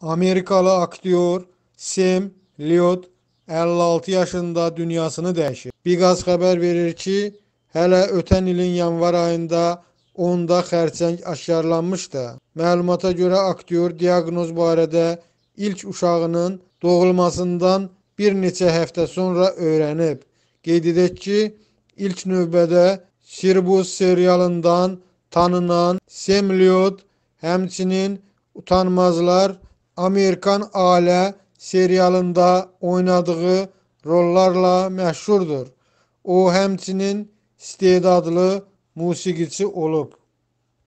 Amerikalı aktyor Sam Liot 56 yaşında dünyasını dəyişir. Biqaz xəbər verir ki, hələ ötən ilin yanvar ayında onda xərçəng aşkarlanmışdı. Məlumata görə aktyor diaqnoz barədə ilk uşağının doğulmasından bir neçə həftə sonra öyrənib. Qeyd edək ki, ilk növbədə Sirbus serialından tanınan Sam Liot həmçinin Utanmazlar Amerikan Aile serialında oynadığı rollarla məşhurdur. O həmçinin istedadlı musiqiçi olub.